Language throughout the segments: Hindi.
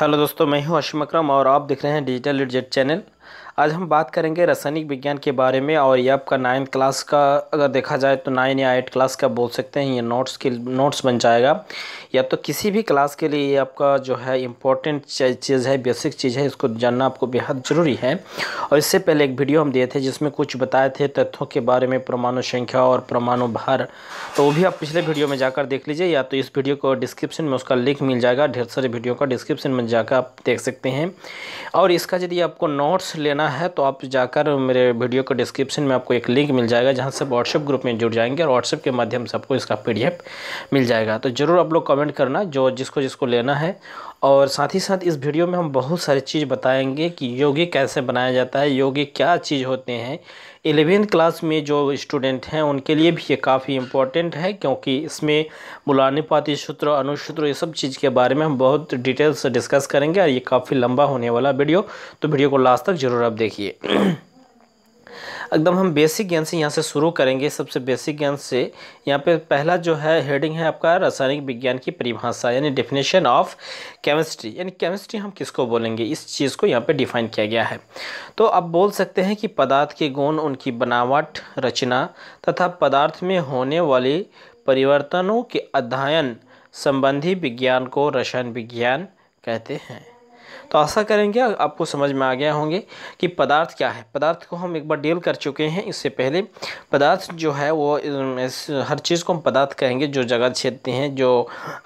हेलो दोस्तों मैं हूं अशम अक्रम और आप देख रहे हैं डिजिटल लिटजेट चैनल आज हम बात करेंगे रासायनिक विज्ञान के बारे में और ये आपका नाइन्थ क्लास का अगर देखा जाए तो नाइन या एट क्लास का बोल सकते हैं ये नोट्स के नोट्स बन जाएगा या तो किसी भी क्लास के लिए ये आपका जो है इम्पोर्टेंट चीज़ है बेसिक चीज़ है इसको जानना आपको बेहद ज़रूरी है और इससे पहले एक वीडियो हम दिए थे जिसमें कुछ बताए थे तथ्यों के बारे में परमाणु संख्या और परमाणु भार तो वो भी आप पिछले वीडियो में जाकर देख लीजिए या तो इस वीडियो को डिस्क्रिप्शन में उसका लिंक मिल जाएगा ढेर सारे वीडियो का डिस्क्रिप्शन में जाकर आप देख सकते हैं और इसका यदि आपको नोट्स लेना करना है तो आप जाकर मेरे वीडियो को डिस्क्रिप्शन में आपको एक लिंक मिल जाएगा जहाँ से व्हाट्सएप ग्रुप में जुड़ जाएंगे और व्हाट्सएप के माध्यम से आपको इसका पी मिल जाएगा तो ज़रूर आप लोग कमेंट करना जो जिसको जिसको लेना है और साथ ही साथ इस वीडियो में हम बहुत सारी चीज़ बताएंगे कि योगी कैसे बनाया जाता है योगी क्या चीज़ होते हैं एलेवेंथ क्लास में जो स्टूडेंट हैं उनके लिए भी ये काफ़ी इम्पोर्टेंट है क्योंकि इसमें मूलानुपाती सूत्र अनुसूत्र ये सब चीज़ के बारे में हम बहुत डिटेल से डिस्कस करेंगे और ये काफ़ी लंबा होने वाला वीडियो तो वीडियो को लास्ट तक ज़रूर आप देखिए एकदम हम बेसिक ज्ञान से यहाँ से शुरू करेंगे सबसे बेसिक ज्ञान से यहाँ पे पहला जो है हेडिंग है आपका रासायनिक विज्ञान की परिभाषा यानी डेफिनेशन ऑफ केमिस्ट्री यानी केमिस्ट्री हम किसको बोलेंगे इस चीज़ को यहाँ पे डिफाइन किया गया है तो आप बोल सकते हैं कि पदार्थ के गुण उनकी बनावट रचना तथा पदार्थ में होने वाले परिवर्तनों के अध्ययन संबंधी विज्ञान को रसायन विज्ञान कहते हैं तो आशा करेंगे आपको समझ में आ गया होंगे कि पदार्थ क्या है पदार्थ को हम एक बार डील कर चुके हैं इससे पहले पदार्थ जो है वो हर चीज़ को हम पदार्थ कहेंगे जो जगत छेदते हैं जो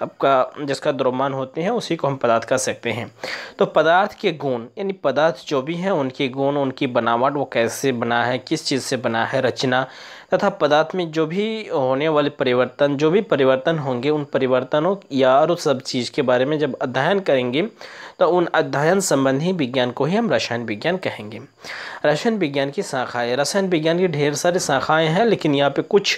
आपका जिसका द्रोमान होते हैं उसी को हम पदार्थ कह सकते हैं तो पदार्थ के गुण यानी पदार्थ जो भी हैं उनके गुण उनकी बनावट वो कैसे बना है किस चीज़ से बना है रचना तथा पदार्थ में जो भी होने वाले परिवर्तन जो भी परिवर्तन होंगे उन परिवर्तनों या और सब चीज़ के बारे में जब अध्ययन करेंगे तो उन अध्ययन संबंधी विज्ञान को ही हम रसायन विज्ञान कहेंगे रसायन विज्ञान की शाखाएँ रसायन विज्ञान की ढेर सारी शाखाएँ हैं लेकिन यहाँ पे कुछ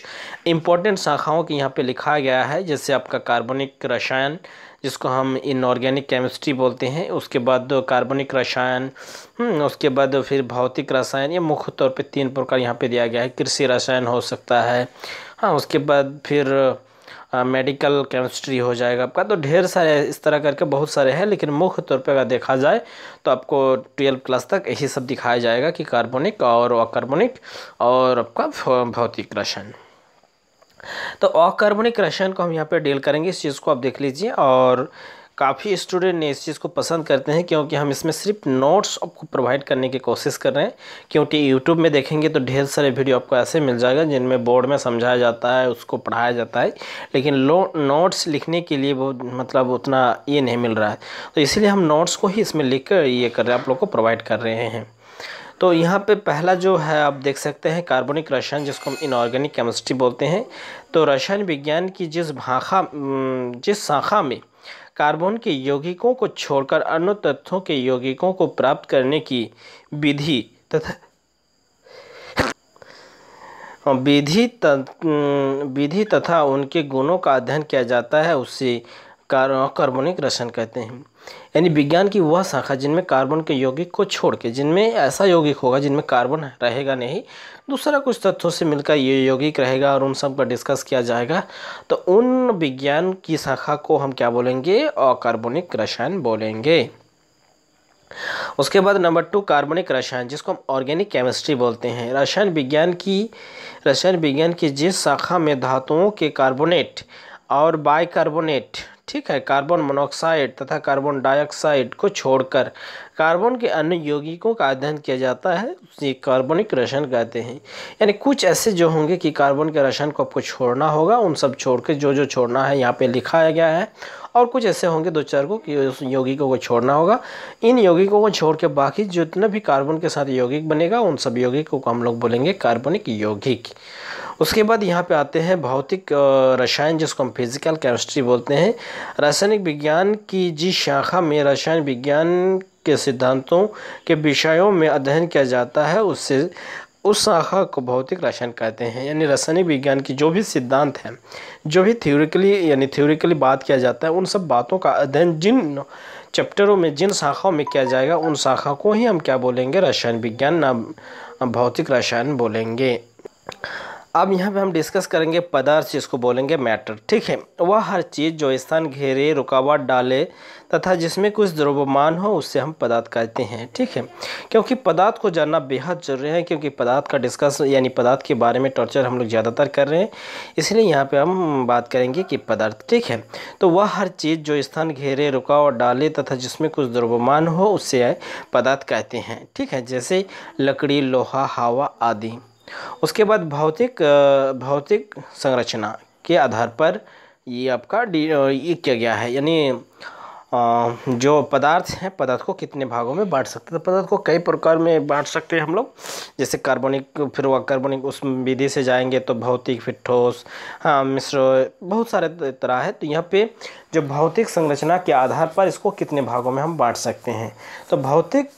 इंपॉर्टेंट शाखाओं की यहाँ पे लिखा गया है जैसे आपका कार्बनिक रसायन जिसको हम इनऑर्गेनिक केमिस्ट्री बोलते हैं उसके बाद कार्बनिक रसायन हम्म, उसके बाद फिर भौतिक रसायन ये मुख्य तौर पे तीन प्रकार यहाँ पे दिया गया है कृषि रसायन हो सकता है हाँ उसके बाद फिर मेडिकल केमिस्ट्री हो जाएगा आपका तो ढेर सारे इस तरह करके बहुत सारे हैं लेकिन मुख्य तौर पे अगर देखा जाए तो आपको ट्वेल्व क्लास तक यही सब दिखाया जाएगा कि कार्बनिक और अकार्बनिक और आपका भौतिक रसायन तो अकार्बनिक रसायन को हम यहाँ पे डील करेंगे इस चीज़ को आप देख लीजिए और काफ़ी स्टूडेंट ने इस चीज़ को पसंद करते हैं क्योंकि हम इसमें सिर्फ नोट्स आपको प्रोवाइड करने की कोशिश कर रहे हैं क्योंकि यूट्यूब में देखेंगे तो ढेर सारे वीडियो आपको ऐसे मिल जाएगा जिनमें बोर्ड में समझाया जाता है उसको पढ़ाया जाता है लेकिन नोट्स लिखने के लिए वो मतलब उतना ये नहीं मिल रहा है तो इसीलिए हम नोट्स को ही इसमें लिख कर ये कर रहे हैं आप लोग को प्रोवाइड कर रहे हैं तो यहाँ पे पहला जो है आप देख सकते हैं कार्बनिक रसायन जिसको हम इनऑर्गेनिक केमिस्ट्री बोलते हैं तो रसायन विज्ञान की जिस भाखा जिस शाखा में कार्बन के यौगिकों को छोड़कर अन्य तत्वों के यौगिकों को प्राप्त करने की विधि तथा हाँ, विधि विधि तथा उनके गुणों का अध्ययन किया जाता है उसे कार्बनिक रसन कहते हैं यानी विज्ञान की वह शाखा जिनमें कार्बन के यौगिक को छोड़ के जिनमें ऐसा यौगिक होगा जिनमें कार्बन रहेगा नहीं दूसरा कुछ तथ्यों से मिलकर ये यौगिक रहेगा और उन सब का डिस्कस किया जाएगा तो उन विज्ञान की शाखा को हम क्या बोलेंगे अकार्बनिक रसायन बोलेंगे उसके बाद नंबर टू कार्बनिक रसायन जिसको हम ऑर्गेनिक केमिस्ट्री बोलते हैं रसायन विज्ञान की रसायन विज्ञान की जिस शाखा में धातुओं के कार्बोनेट और बाइकार्बोनेट ठीक है कार्बन मोनोक्साइड तथा कार्बन डाइऑक्साइड को छोड़कर कार्बन के अन्य यौगिकों का अध्ययन किया जाता है उसे कार्बनिक रसायन कहते हैं यानी कुछ ऐसे जो होंगे कि कार्बन के रसायन को आपको छोड़ना होगा उन सब छोड़ के जो जो छोड़ना है यहाँ पे लिखाया गया है और कुछ ऐसे होंगे दो चार को कि उस यौगिकों को छोड़ना होगा इन यौगिकों को छोड़ के बाकी जितने भी कार्बन के साथ यौगिक बनेगा उन सब यौगिकों को हम लोग बोलेंगे कार्बनिक यौगिक उसके बाद यहाँ पे आते हैं भौतिक रसायन जिसको हम फिज़िकल केमिस्ट्री बोलते हैं रासायनिक विज्ञान की जिस शाखा में रसायन विज्ञान के सिद्धांतों के विषयों में अध्ययन किया जाता है उससे उस शाखा को भौतिक रसायन कहते हैं यानी रासायनिक विज्ञान की जो भी सिद्धांत हैं जो भी थ्योरिकली यानी थ्योरिकली बात किया जाता है उन सब बातों का अध्ययन जिन चैप्टरों में जिन शाखाओं में किया जाएगा उन शाखा को ही हम क्या बोलेंगे रसायन विज्ञान ना भौतिक रसायन बोलेंगे अब यहाँ पे हम डिस्कस करेंगे पदार्थ जिसको बोलेंगे मैटर ठीक है वह हर चीज़ जो स्थान घेरे रुकावट डाले तथा जिसमें कुछ द्रव्यमान हो उससे हम पदार्थ कहते हैं ठीक है क्योंकि पदार्थ को जानना बेहद ज़रूरी है क्योंकि पदार्थ का डिस्कस यानी पदार्थ के बारे में टॉर्चर हम लोग ज़्यादातर कर रहे हैं इसलिए यहाँ पर हम बात करेंगे कि पदार्थ ठीक है तो वह हर चीज़ जो स्थान घेरे रुकावट डाले तथा जिसमें कुछ द्रव्यमान हो उससे पदार्थ कहते हैं ठीक है जैसे लकड़ी लोहा हवा आदि उसके बाद भौतिक भौतिक संरचना के आधार पर ये आपका डी ये किया गया है यानी जो पदार्थ हैं पदार्थ को कितने भागों में बांट सकते हैं तो पदार्थ को कई प्रकार में बांट सकते हैं हम लोग जैसे कार्बनिक फिर वह कार्बनिक उस विधि से जाएंगे तो भौतिक फिर ठोस हाँ मिश्र बहुत सारे तरह है तो यहाँ पे जो भौतिक संरचना के आधार पर इसको कितने भागों में हम बांट सकते हैं तो भौतिक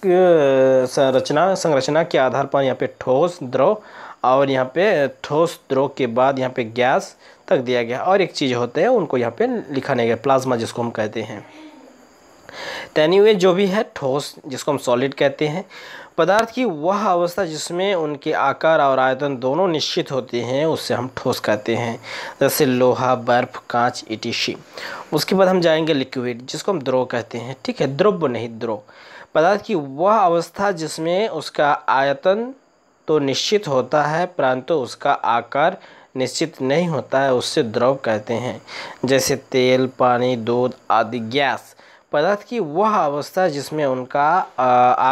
संरचना संरचना के आधार पर यहाँ पे ठोस द्रव और यहाँ पे ठोस द्रो के बाद यहाँ पे गैस तक दिया गया और एक चीज़ होते हैं उनको यहाँ पे लिखा नहीं गया प्लाज्मा जिसको हम कहते हैं तैनी तो हुए जो भी है ठोस जिसको हम सॉलिड कहते हैं पदार्थ की वह अवस्था जिसमें उनके आकार और आयतन दोनों निश्चित होते हैं उससे हम ठोस कहते हैं जैसे लोहा बर्फ कांच इटिशी उसके बाद हम जाएंगे लिक्विड जिसको हम द्रोह कहते हैं ठीक है द्रव्य नहीं द्रो पदार्थ की वह अवस्था जिसमें उसका आयतन तो निश्चित होता है परंतु उसका आकार निश्चित नहीं होता है उससे द्रव कहते हैं जैसे तेल पानी दूध आदि गैस पदार्थ की वह अवस्था जिसमें उनका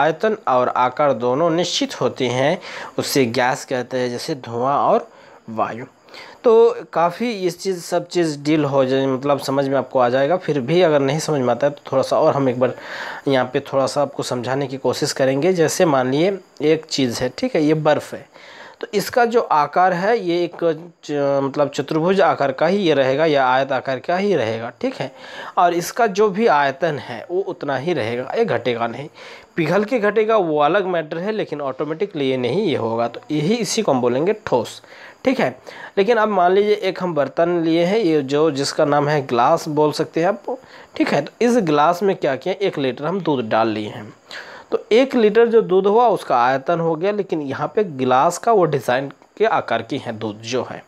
आयतन और आकार दोनों निश्चित होते हैं उससे गैस कहते हैं जैसे धुआं और वायु तो काफ़ी इस चीज़ सब चीज़ डील हो जाए मतलब समझ में आपको आ जाएगा फिर भी अगर नहीं समझ में आता है तो थोड़ा सा और हम एक बार यहाँ पे थोड़ा सा आपको समझाने की कोशिश करेंगे जैसे मान लिए एक चीज़ है ठीक है ये बर्फ़ है तो इसका जो आकार है ये एक मतलब चतुर्भुज आकार का ही ये रहेगा या आयत आकार का ही रहेगा ठीक है और इसका जो भी आयतन है वो उतना ही रहेगा ये घटेगा नहीं पिघल के घटेगा वो अलग मैटर है लेकिन ऑटोमेटिकली ये नहीं ये होगा तो यही इसी को हम बोलेंगे ठोस ठीक है लेकिन अब मान लीजिए एक हम बर्तन लिए हैं ये जो जिसका नाम है ग्लास बोल सकते हैं आप ठीक है तो इस ग्लास में क्या किया एक लीटर हम दूध डाल लिए हैं तो एक लीटर जो दूध हुआ उसका आयतन हो गया लेकिन यहाँ पर गिलास का वो डिज़ाइन के आकार की है दूध जो है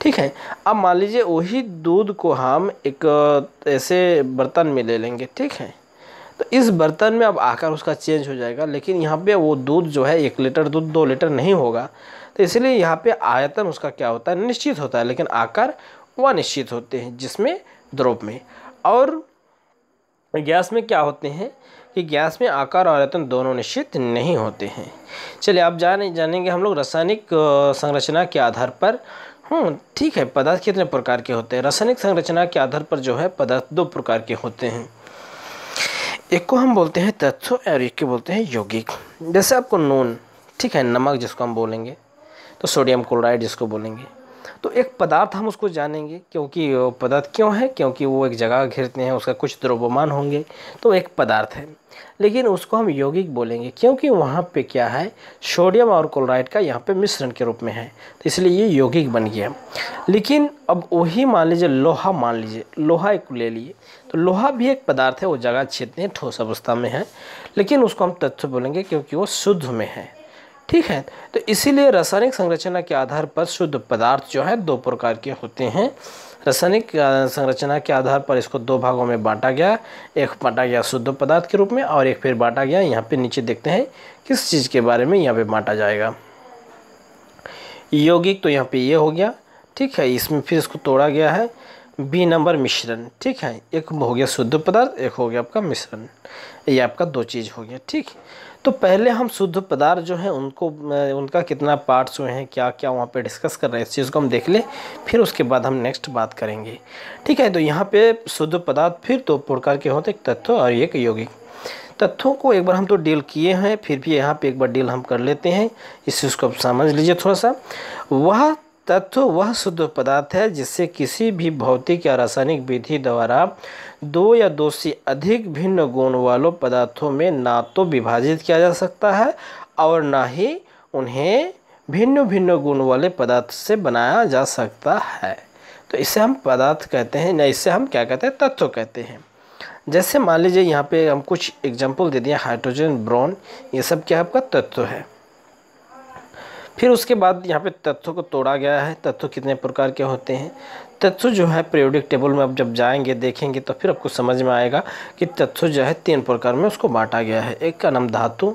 ठीक है अब मान लीजिए वही दूध को हम एक ऐसे बर्तन में ले लेंगे ठीक है तो इस बर्तन में अब आकार उसका चेंज हो जाएगा लेकिन यहाँ पे वो दूध जो है एक लीटर दूध दो लीटर नहीं होगा तो इसलिए यहाँ पे आयतन उसका क्या होता है निश्चित होता है लेकिन आकार वह निश्चित होते हैं जिसमें द्रव में और गैस में क्या होते हैं कि गैस में आकार और आयतन दोनों निश्चित नहीं होते हैं चलिए आप जाने जानेंगे हम लोग रासायनिक संरचना के आधार पर हूँ हम्म, ठीक है पदार्थ कितने प्रकार के होते हैं रासायनिक संरचना के आधार पर जो है पदार्थ दो प्रकार के होते हैं एक को हम बोलते हैं तत्व और एक को बोलते हैं यौगिक जैसे आपको नून ठीक है नमक जिसको हम बोलेंगे तो सोडियम क्लोराइड जिसको बोलेंगे तो एक पदार्थ हम उसको जानेंगे क्योंकि पदार्थ क्यों है क्योंकि वो एक जगह घिरते हैं उसका कुछ द्रव्यमान होंगे तो एक पदार्थ है लेकिन उसको हम यौगिक बोलेंगे क्योंकि वहाँ पे क्या है सोडियम और क्लोराइड का यहाँ पे मिश्रण के रूप में है तो इसलिए ये यौगिक बन गया लेकिन अब वही मान लीजिए लोहा मान लीजिए लोहा एक ले लिए तो लोहा भी एक पदार्थ है वो जगह हैं ठोस अवस्था में है लेकिन उसको हम तत्व बोलेंगे क्योंकि वो शुद्ध में है ठीक है तो इसीलिए रासायनिक संरचना के आधार पर शुद्ध पदार्थ जो है दो प्रकार के होते हैं रासायनिक संरचना के आधार पर इसको दो भागों में बांटा गया एक बांटा गया शुद्ध पदार्थ के रूप में और एक फिर बांटा गया यहाँ पे नीचे देखते हैं किस चीज़ के बारे में यहाँ पे बांटा जाएगा यौगिक तो यहाँ पे ये यह हो गया ठीक है इसमें फिर इसको तोड़ा गया है बी नंबर मिश्रण ठीक है एक हो गया शुद्ध पदार्थ एक हो गया आपका मिश्रण ये आपका दो चीज़ हो गया ठीक तो पहले हम शुद्ध पदार्थ जो है उनको उनका कितना पार्ट्स हुए हैं क्या क्या वहाँ पे डिस्कस कर रहे हैं इस चीज़ को हम देख लें फिर उसके बाद हम नेक्स्ट बात करेंगे ठीक है तो यहाँ पे शुद्ध पदार्थ फिर दो तो प्रकार के होते एक तत्व और एक यौगिक तथ्यों को एक बार हम तो डील किए हैं फिर भी यहाँ पे एक बार डील हम कर लेते हैं इस चीज़ को आप समझ लीजिए थोड़ा सा वह तत्व वह शुद्ध पदार्थ है जिससे किसी भी भौतिक या रासायनिक विधि द्वारा दो या दो से अधिक भिन्न गुण वालों पदार्थों में ना तो विभाजित किया जा सकता है और ना ही उन्हें भिन्न भिन्न गुण वाले पदार्थ से बनाया जा सकता है तो इसे हम पदार्थ कहते हैं या इसे हम क्या कहते हैं तत्व कहते हैं जैसे मान लीजिए यहाँ पे हम कुछ एग्जाम्पल दे दिए हाइड्रोजन ब्रोन ये सब क्या आपका तत्व है फिर उसके बाद यहाँ पे तत्वों को तोड़ा गया है तत्व कितने प्रकार के होते हैं तत्व जो है प्रयोडिक टेबल में आप जब जाएंगे देखेंगे तो फिर आपको समझ में आएगा कि तत्व जो है तीन प्रकार में उसको बांटा गया है एक का नाम धातु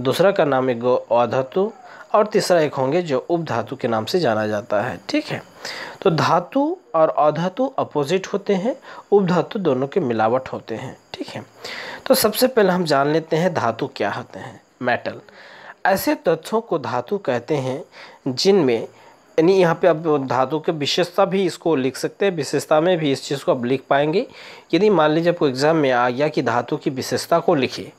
दूसरा का नाम एक अधातु और तीसरा एक होंगे जो उपधातु के नाम से जाना जाता है ठीक है तो धातु और अधातु अपोजिट होते हैं उपधातु दोनों के मिलावट होते हैं ठीक है तो सबसे पहले हम जान लेते हैं धातु क्या होते हैं मेटल ऐसे तत्वों को धातु कहते हैं जिनमें यानी यहाँ पे आप धातु के विशेषता भी इसको लिख सकते हैं विशेषता में भी इस चीज़ को आप लिख पाएंगे यदि मान लीजिए आपको एग्ज़ाम में आ गया कि धातु की विशेषता को लिखिए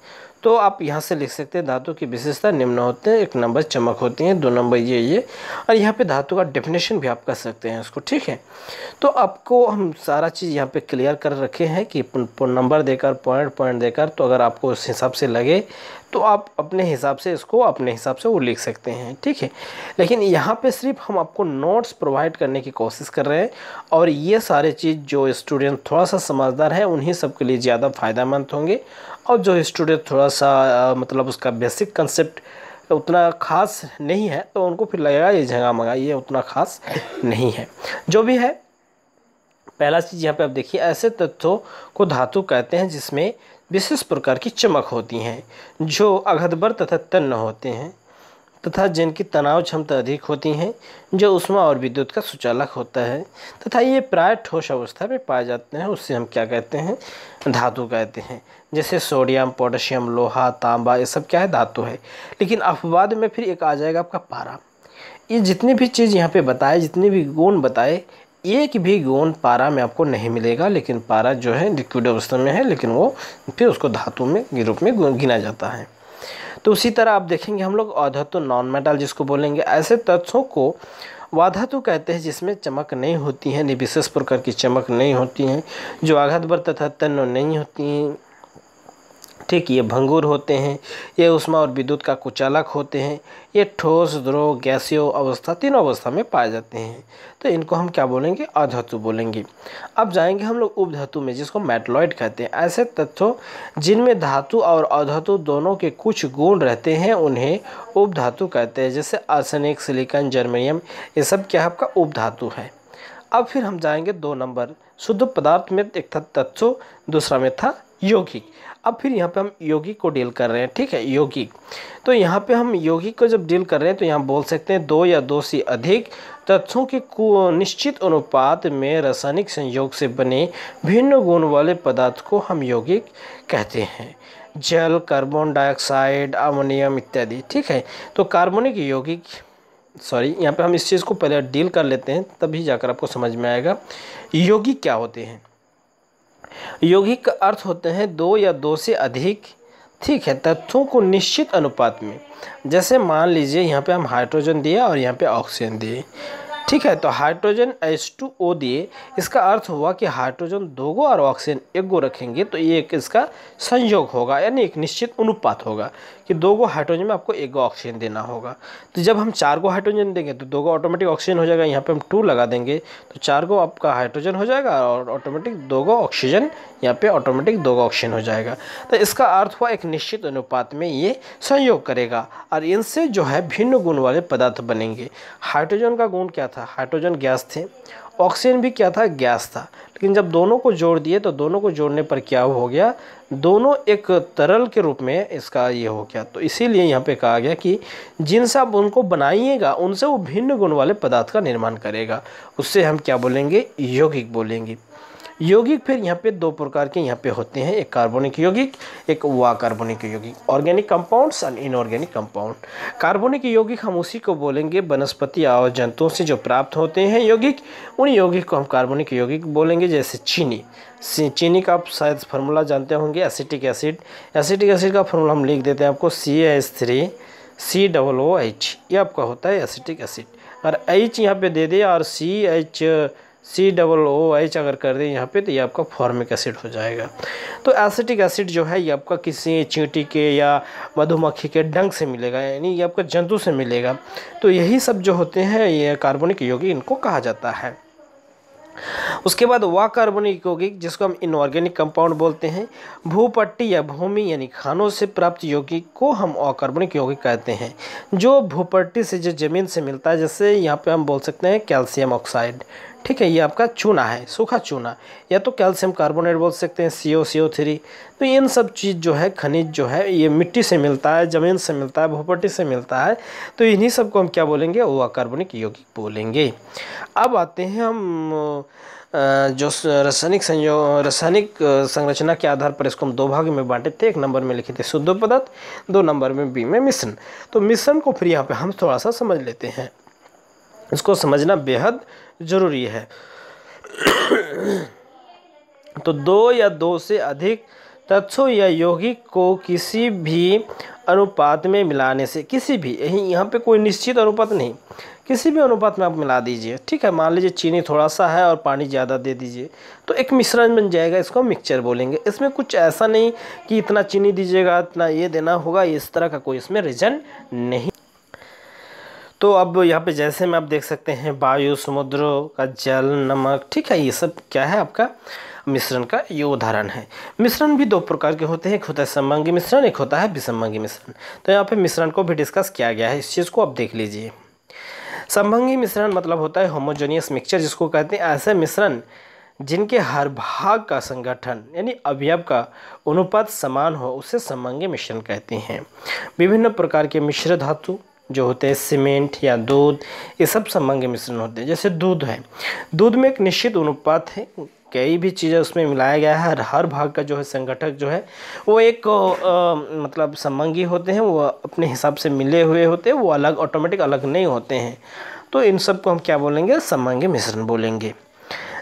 तो आप यहाँ से लिख सकते हैं धातु की विशेषता निम्न होते हैं एक नंबर चमक होती हैं दो नंबर ये ये और यहाँ पे धातु का डेफिनेशन भी आप कर सकते हैं उसको ठीक है तो आपको हम सारा चीज़ यहाँ पे क्लियर कर रखे हैं कि नंबर देकर पॉइंट पॉइंट देकर तो अगर आपको उस हिसाब से लगे तो आप अपने हिसाब से इसको अपने हिसाब से वो लिख सकते हैं ठीक है लेकिन यहाँ पे सिर्फ हम आपको नोट्स प्रोवाइड करने की कोशिश कर रहे हैं और ये सारे चीज़ जो स्टूडेंट थोड़ा सा समझदार है उन्हीं सब के लिए ज़्यादा फ़ायदेमंद होंगे और जो स्टूडेंट थोड़ा सा मतलब उसका बेसिक कंसेप्ट उतना खास नहीं है तो उनको फिर लगेगा ये झंगा मंगा ये उतना खास नहीं है जो भी है पहला चीज़ यहाँ पे आप देखिए ऐसे तत्वों को धातु कहते हैं जिसमें विशेष प्रकार की चमक होती हैं जो अघदबर तथा तन्न होते हैं तथा जिनकी तनाव क्षमता अधिक होती हैं जो उष्मा और विद्युत का सुचालक होता है तथा ये प्राय ठोस अवस्था में पाए जाते हैं उससे हम क्या कहते हैं धातु कहते हैं जैसे सोडियम पोटेशियम लोहा तांबा ये सब क्या है धातु है लेकिन अपवाद में फिर एक आ जाएगा आपका पारा ये जितनी भी चीज़ यहाँ पे बताए जितने भी गुण बताए एक भी गोन पारा में आपको नहीं मिलेगा लेकिन पारा जो है लिक्विड अवस्था में है लेकिन वो फिर उसको धातु में रूप में गिना जाता है तो उसी तरह आप देखेंगे हम लोग अधातु नॉन मेटल जिसको बोलेंगे ऐसे तत्वों को वाधातु कहते हैं जिसमें चमक नहीं होती है विशेष प्रकार की चमक नहीं होती है जो आघात बर तथा तन्व नहीं होती हैं ठीक ये भंगुर होते हैं ये उष्मा और विद्युत का कुचालक होते हैं ये ठोस द्रव गैसीय अवस्था तीनों अवस्था में पाए जाते हैं तो इनको हम क्या बोलेंगे अधातु बोलेंगे अब जाएंगे हम लोग उपधातु में जिसको मेटलॉइड कहते हैं ऐसे तत्वों जिनमें धातु और अधातु दोनों के कुछ गुण रहते हैं उन्हें उपधातु कहते हैं जैसे आर्सेनिक सिलिकन जर्मेनियम ये सब क्या आपका उपधातु है अब फिर हम जाएंगे दो नंबर शुद्ध पदार्थ में एक था तत्व दूसरा में था यौगिक अब फिर यहाँ पे हम योगी को डील कर रहे हैं ठीक है योगी तो यहाँ पे हम योगी को जब डील कर रहे हैं तो यहाँ बोल सकते हैं दो या दो से अधिक तथ्यों के निश्चित अनुपात में रासायनिक संयोग से बने भिन्न गुण वाले पदार्थ को हम यौगिक कहते हैं जल कार्बन डाइऑक्साइड अमोनियम इत्यादि ठीक है तो कार्बनिक यौगिक सॉरी यहाँ पे हम इस चीज़ को पहले डील कर लेते हैं तभी जाकर आपको समझ में आएगा यौगिक क्या होते हैं यौगिक का अर्थ होते हैं दो या दो से अधिक ठीक है तत्वों को निश्चित अनुपात में जैसे मान लीजिए यहाँ पे हम हाइड्रोजन दिए और यहाँ पे ऑक्सीजन दिए ठीक है तो हाइड्रोजन टू ओ दिए इसका अर्थ हुआ कि हाइड्रोजन दो गो और ऑक्सीजन एक गो रखेंगे तो ये एक इसका संयोग होगा यानी एक निश्चित अनुपात होगा कि दो गो हाइड्रोजन में आपको एक गो ऑक्सीजन देना होगा तो जब हम चार गो हाइड्रोजन देंगे तो दो गो ऑटोमेटिक ऑक्सीजन हो जाएगा यहाँ पर हम टू लगा देंगे तो चार गो आपका हाइड्रोजन हो जाएगा और ऑटोमेटिक दो गो ऑक्सीजन यहाँ पर ऑटोमेटिक दो गो ऑक्सीजन हो जाएगा तो इसका अर्थ हुआ एक निश्चित अनुपात में ये संयोग करेगा और इनसे जो है भिन्न गुण वाले पदार्थ बनेंगे हाइड्रोजन का गुण क्या था हाइड्रोजन गैस थे ऑक्सीजन भी क्या था गैस था लेकिन जब दोनों को जोड़ दिए तो दोनों को जोड़ने पर क्या हो गया दोनों एक तरल के रूप में इसका ये हो गया तो इसीलिए यहाँ पे कहा गया कि जिनसे आप उनको बनाइएगा उनसे वो भिन्न गुण वाले पदार्थ का निर्माण करेगा उससे हम क्या बोलेंगे यौगिक बोलेंगे यौगिक फिर यहाँ पे दो प्रकार के यहाँ पे होते हैं एक कार्बोनिक यौगिक एक वा कार्बोनिक यौगिक organic compounds and inorganic compound कार्बोनिक यौगिक हम उसी को बोलेंगे वनस्पति और जंतुओं से जो प्राप्त होते हैं यौगिक उन यौगिक को हम कार्बोनिक यौगिक बोलेंगे जैसे चीनी चीनी का आप शायद फार्मूला जानते होंगे एसिटिक एसिड एसिटिक एसिड का फार्मूला हम लिख देते हैं आपको C S three C double O H ये आपका होता है एसिटिक एसिड और एच यहाँ पे दे दे और C H C double O H अगर कर दें यहाँ पे तो ये आपका फॉर्मिक एसिड हो जाएगा तो एसिटिक एसिड जो है ये आपका किसी चींटी के या मधुमक्खी के डंग से मिलेगा यानी ये आपका जंतु से मिलेगा तो यही सब जो होते हैं ये कार्बनिक यौगिक इनको कहा जाता है उसके बाद कार्बनिक यौगिक जिसको हम इनऑर्गेनिक कंपाउंड बोलते हैं भूपट्टी या भूमि यानी खानों से प्राप्त यौगिक को हम अकार्बनिक यौगिक कहते हैं जो भूपट्टी से जो ज़मीन से मिलता है जैसे यहाँ पे हम बोल सकते हैं कैल्शियम ऑक्साइड ठीक है ये आपका चूना है सूखा चूना या तो कैल्शियम कार्बोनेट बोल सकते हैं सी ओ सी ओ थ्री तो इन सब चीज़ जो है खनिज जो है ये मिट्टी से मिलता है ज़मीन से मिलता है भूपट्टी से मिलता है तो इन्हीं सब को हम क्या बोलेंगे वो अकार्बनिक यौगिक बोलेंगे अब आते हैं हम जो रासायनिक संयोग रासायनिक संरचना के आधार पर इसको हम दो भाग में बांटे थे एक नंबर में लिखे थे शुद्ध पदार्थ दो नंबर में बी में मिश्रण तो मिश्रण को फिर यहाँ पे हम थोड़ा सा समझ लेते हैं इसको समझना बेहद ज़रूरी है तो दो या दो से अधिक तत्सों या यौगिक को किसी भी अनुपात में मिलाने से किसी भी यही यहाँ पे कोई निश्चित अनुपात नहीं किसी भी अनुपात में आप मिला दीजिए ठीक है मान लीजिए चीनी थोड़ा सा है और पानी ज़्यादा दे दीजिए तो एक मिश्रण बन जाएगा इसको मिक्सचर बोलेंगे इसमें कुछ ऐसा नहीं कि इतना चीनी दीजिएगा इतना ये देना होगा इस तरह का कोई इसमें रीजन नहीं तो अब यहाँ पे जैसे में आप देख सकते हैं वायु समुद्र का जल नमक ठीक है ये सब क्या है आपका मिश्रण का ये उदाहरण है मिश्रण भी दो प्रकार के होते हैं एक होता है समंगी मिश्रण एक होता है विसमंगी मिश्रण तो यहाँ पे मिश्रण को भी डिस्कस किया गया है इस चीज़ को आप देख लीजिए संभंगी मिश्रण मतलब होता है होमोजेनियस मिक्सचर जिसको कहते हैं ऐसे मिश्रण जिनके हर भाग का संगठन यानी अवयव का अनुपात समान हो उसे समंगी मिश्रण कहते हैं विभिन्न प्रकार के मिश्र धातु जो होते हैं सीमेंट या दूध ये सब समंग मिश्रण होते हैं जैसे दूध है दूध में एक निश्चित अनुपात है कई भी चीज़ें उसमें मिलाया गया है हर भाग का जो है संगठक जो है वो एक आ, मतलब संबंगी होते हैं वो अपने हिसाब से मिले हुए होते हैं वो अलग ऑटोमेटिक अलग नहीं होते हैं तो इन सब को हम क्या बोलेंगे समंगी मिश्रण बोलेंगे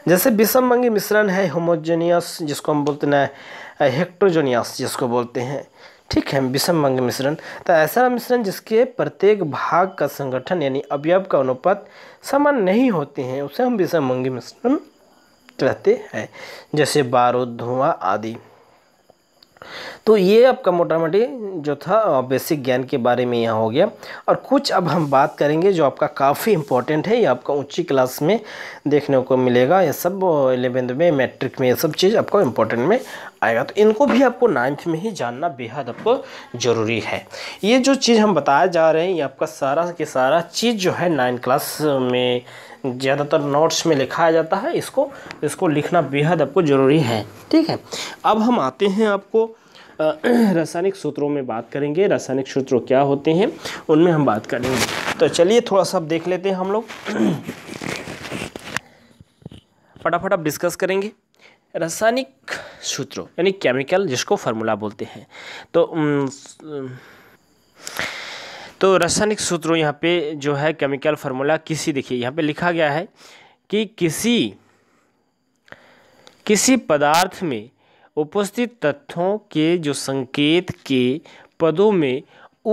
जैसे विषमंगी मिश्रण है होमोजेनियस जिसको हम बोलते हैं हेक्ट्रोजोनियस जिसको बोलते हैं ठीक है विषम भंग मिश्रण तो ऐसा मिश्रण जिसके प्रत्येक भाग का संगठन यानी अवयव का अनुपात समान नहीं होते हैं उसे हम विषम भंग मिश्रण कहते हैं जैसे बारूद धुआं आदि तो ये आपका मोटा मोटी जो था बेसिक ज्ञान के बारे में यहाँ हो गया और कुछ अब हम बात करेंगे जो आपका काफ़ी इंपॉर्टेंट है ये आपका ऊंची क्लास में देखने को मिलेगा ये सब एलेवेंथ में मैट्रिक में ये सब चीज़ आपको इम्पोर्टेंट में आएगा तो इनको भी आपको नाइन्थ में ही जानना बेहद आपको ज़रूरी है ये जो चीज़ हम बताए जा रहे हैं ये आपका सारा के सारा चीज़ जो है नाइन्थ क्लास में ज़्यादातर नोट्स में लिखाया जाता है इसको इसको लिखना बेहद आपको ज़रूरी है ठीक है अब हम आते हैं आपको रासायनिक सूत्रों में बात करेंगे रासायनिक सूत्रों क्या होते हैं उनमें हम बात करेंगे तो चलिए थोड़ा सा देख लेते हैं हम लोग फटाफट आप डिस्कस करेंगे रासायनिक सूत्रों यानी केमिकल जिसको फार्मूला बोलते हैं तो तो रासायनिक सूत्रों यहाँ पे जो है केमिकल फार्मूला किसी देखिए यहाँ पे लिखा गया है कि किसी किसी पदार्थ में उपस्थित तत्वों के जो संकेत के पदों में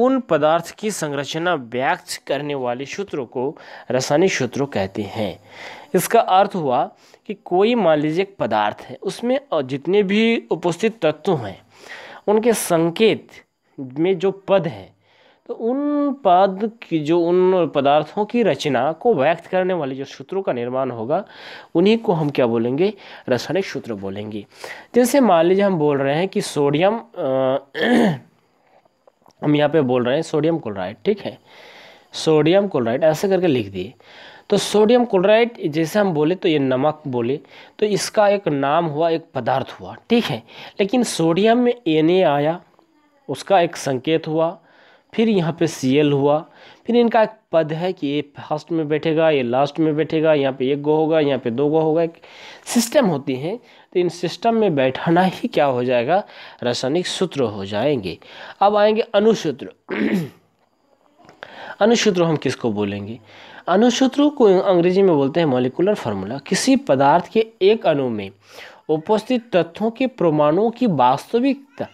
उन पदार्थ की संरचना व्यक्त करने वाले सूत्रों को रासायनिक सूत्रों कहते हैं इसका अर्थ हुआ कि कोई मान लीजिए एक पदार्थ है उसमें जितने भी उपस्थित तत्व हैं उनके संकेत में जो पद हैं तो उन पद की जो उन पदार्थों की रचना को व्यक्त करने वाले जो सूत्रों का निर्माण होगा उन्हीं को हम क्या बोलेंगे रासायनिक सूत्र बोलेंगे जैसे मान लीजिए हम बोल रहे हैं कि सोडियम आ, हम यहाँ पे बोल रहे हैं सोडियम क्लोराइड ठीक है सोडियम क्लोराइड ऐसे करके लिख दिए तो सोडियम क्लोराइड जैसे हम बोले तो ये नमक बोले तो इसका एक नाम हुआ एक पदार्थ हुआ ठीक है लेकिन सोडियम में एन आया उसका एक संकेत हुआ फिर यहाँ पे सी एल हुआ फिर इनका एक पद है कि ये फर्स्ट में बैठेगा ये लास्ट में बैठेगा यहाँ पे एक गो होगा यहाँ पे दो गो होगा एक सिस्टम होती हैं तो इन सिस्टम में बैठाना ही क्या हो जाएगा रासायनिक सूत्र हो जाएंगे अब आएंगे अनुसूत्र अनुसूत्र हम किसको बोलेंगे अनुसूत्र को अंग्रेजी में बोलते हैं मोलिकुलर फार्मूला किसी पदार्थ के एक अणु में उपस्थित तत्वों के प्रमाणों की वास्तविकता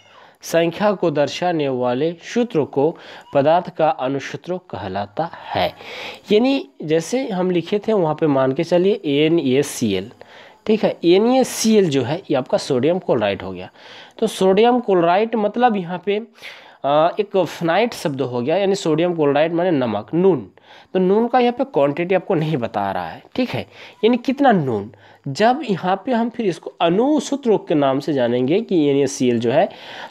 संख्या को दर्शाने वाले सूत्र को पदार्थ का अनुसूत्र कहलाता है यानी जैसे हम लिखे थे वहाँ पे मान के चलिए एन ए सी एल ठीक है एन ए सी एल जो है ये आपका सोडियम क्लोराइड हो गया तो सोडियम क्लोराइड मतलब यहाँ पे एक फनाइट शब्द हो गया यानी सोडियम क्लोराइड माने नमक नून तो नून का यहाँ पे क्वांटिटी आपको नहीं बता रहा है ठीक है यानी कितना नून जब यहाँ पे हम फिर इसको अनुसूत्र के नाम से जानेंगे कि यानी सी जो है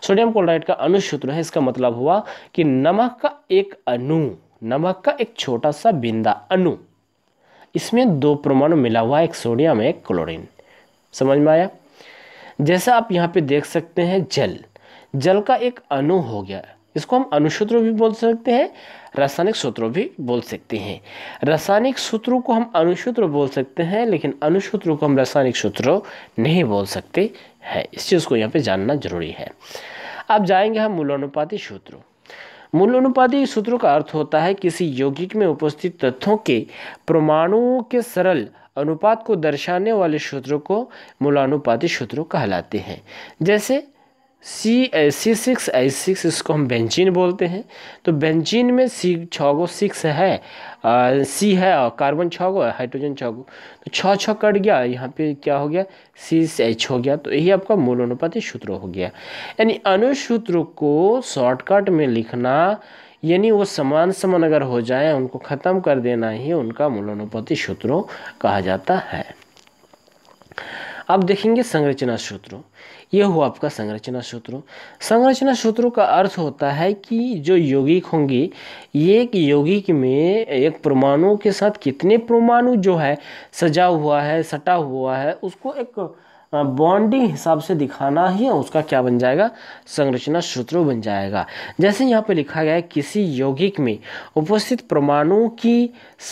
सोडियम क्लोराइड का अनुसूत्र है इसका मतलब हुआ कि नमक का एक अनु नमक का एक छोटा सा बिंदा अनु इसमें दो परमाणु मिला हुआ एक सोडियम एक क्लोरिन समझ में आया जैसा आप यहाँ पे देख सकते हैं जल जल का एक अनु हो गया इसको हम अनुसूत्र भी बोल सकते हैं रासायनिक सूत्रों भी बोल सकते हैं रासायनिक सूत्रों को हम अनुसूत्र बोल सकते हैं लेकिन अनुसूत्रों को हम रासायनिक सूत्रों नहीं बोल सकते हैं इस चीज़ को यहाँ पे जानना जरूरी है अब जाएंगे हम मूलानुपाती सूत्रों मूलानुपाती सूत्रों का अर्थ होता है किसी यौगिक में उपस्थित तथ्यों के परमाणुओं के सरल अनुपात को दर्शाने वाले सूत्रों को मूलानुपाति सूत्रों कहलाते हैं जैसे C C six H six इसको हम बेंजीन बोलते हैं तो बेंजीन में सी छो सिक्स है सी है और कार्बन छो है हाइड्रोजन छो तो छ छ कट गया यहाँ पे क्या हो गया सी एच हो गया तो यही आपका मूल अनुपात सूत्र हो गया यानी अनुसूत्र को शॉर्टकट में लिखना यानी वो समान समान अगर हो जाए उनको ख़त्म कर देना ही उनका मूलनुपति सूत्रों कहा जाता है अब देखेंगे संरचना सूत्रों ये हुआ आपका संरचना सूत्र संरचना सूत्रों का अर्थ होता है कि जो यौगिक होंगे एक यौगिक में एक परमाणु के साथ कितने परमाणु जो है सजा हुआ है सटा हुआ है उसको एक बॉन्डिंग हिसाब से दिखाना ही है उसका क्या बन जाएगा संरचना सूत्र बन जाएगा जैसे यहाँ पे लिखा गया है किसी यौगिक में उपस्थित परमाणु की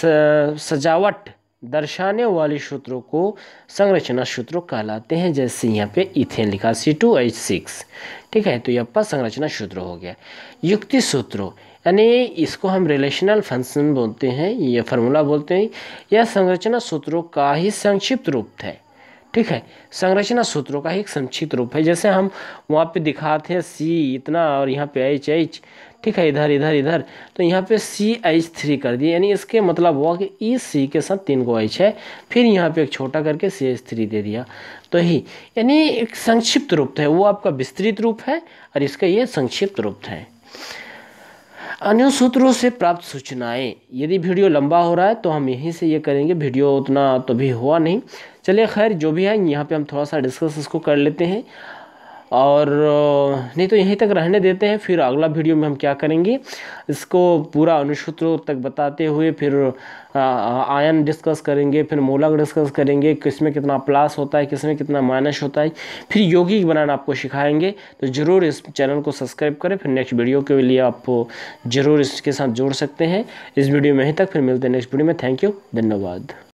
सजावट दर्शाने वाले सूत्रों को संरचना सूत्रों कहलाते हैं जैसे यहाँ पे इथेन लिखा सी टू एच सिक्स ठीक है तो ये आपका संरचना सूत्र हो गया युक्ति सूत्रों यानी इसको हम रिलेशनल फंक्शन बोलते हैं यह फार्मूला बोलते हैं यह संरचना सूत्रों का ही संक्षिप्त रूप है ठीक है संरचना सूत्रों का ही संक्षिप्त रूप है जैसे हम वहाँ पे दिखाते हैं सी इतना और यहाँ पे एच एच ठीक है इधर इधर इधर तो यहाँ पे सी एच थ्री कर दिए यानी इसके मतलब हुआ कि ई e, सी के साथ तीन गो एच है फिर यहाँ पे एक छोटा करके सी एच थ्री दे दिया तो ही यानी एक संक्षिप्त रूप है वो आपका विस्तृत रूप है और इसका ये संक्षिप्त रूप है अन्य सूत्रों से प्राप्त सूचनाएं यदि वीडियो लंबा हो रहा है तो हम यहीं से ये करेंगे वीडियो उतना तो भी हुआ नहीं चलिए खैर जो भी है यहाँ पे हम थोड़ा सा डिस्कस इसको कर लेते हैं और नहीं तो यहीं तक रहने देते हैं फिर अगला वीडियो में हम क्या करेंगे इसको पूरा अनुसूत्रों तक बताते हुए फिर आयन डिस्कस करेंगे फिर मोलक डिस्कस करेंगे किसमें कितना प्लस होता है किसमें कितना माइनस होता है फिर योगिक बनाना आपको सिखाएंगे तो ज़रूर इस चैनल को सब्सक्राइब करें फिर नेक्स्ट वीडियो के लिए आप ज़रूर इसके साथ जोड़ सकते हैं इस वीडियो में यहीं तक फिर मिलते हैं नेक्स्ट वीडियो में थैंक यू धन्यवाद